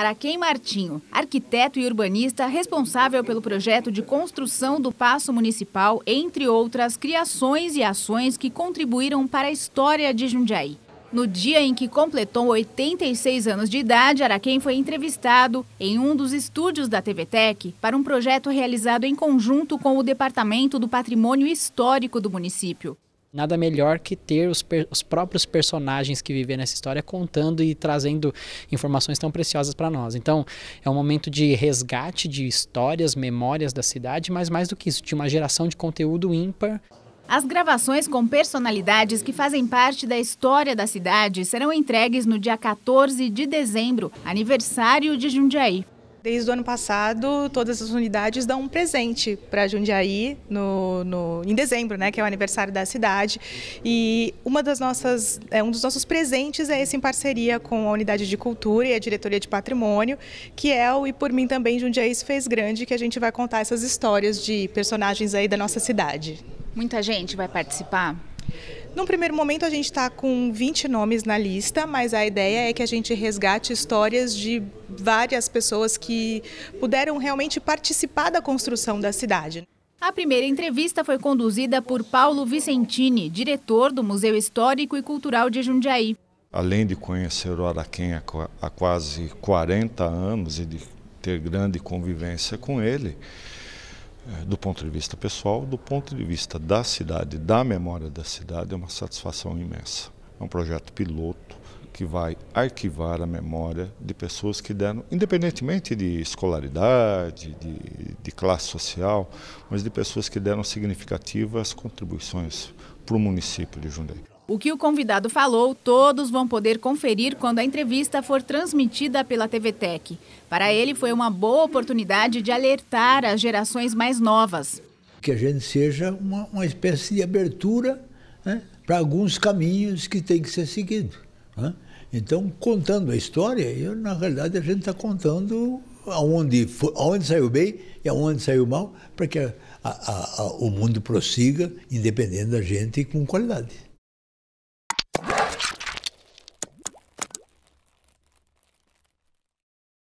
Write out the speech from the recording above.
Araquém Martinho, arquiteto e urbanista responsável pelo projeto de construção do Paço Municipal, entre outras criações e ações que contribuíram para a história de Jundiaí. No dia em que completou 86 anos de idade, Araquém foi entrevistado em um dos estúdios da TVTEC para um projeto realizado em conjunto com o Departamento do Patrimônio Histórico do município. Nada melhor que ter os, os próprios personagens que vivem nessa história contando e trazendo informações tão preciosas para nós. Então, é um momento de resgate de histórias, memórias da cidade, mas mais do que isso, de uma geração de conteúdo ímpar. As gravações com personalidades que fazem parte da história da cidade serão entregues no dia 14 de dezembro, aniversário de Jundiaí. Desde o ano passado, todas as unidades dão um presente para Jundiaí no, no, em dezembro, né, que é o aniversário da cidade. E uma das nossas, é, um dos nossos presentes é esse em parceria com a Unidade de Cultura e a Diretoria de Patrimônio, que é o E Por Mim Também Jundiaí se Fez Grande, que a gente vai contar essas histórias de personagens aí da nossa cidade. Muita gente vai participar? Num primeiro momento, a gente está com 20 nomes na lista, mas a ideia é que a gente resgate histórias de várias pessoas que puderam realmente participar da construção da cidade. A primeira entrevista foi conduzida por Paulo Vicentini, diretor do Museu Histórico e Cultural de Jundiaí. Além de conhecer o Araquém há quase 40 anos e de ter grande convivência com ele, é, do ponto de vista pessoal, do ponto de vista da cidade, da memória da cidade, é uma satisfação imensa. É um projeto piloto que vai arquivar a memória de pessoas que deram, independentemente de escolaridade, de, de classe social, mas de pessoas que deram significativas contribuições para o município de Jundiaí. O que o convidado falou, todos vão poder conferir quando a entrevista for transmitida pela TV Tech. Para ele, foi uma boa oportunidade de alertar as gerações mais novas. Que a gente seja uma, uma espécie de abertura né, para alguns caminhos que tem que ser seguido. Né? Então, contando a história, eu, na realidade a gente está contando aonde, aonde saiu bem e aonde saiu mal, para que a, a, a, o mundo prossiga, independente da gente, com qualidade.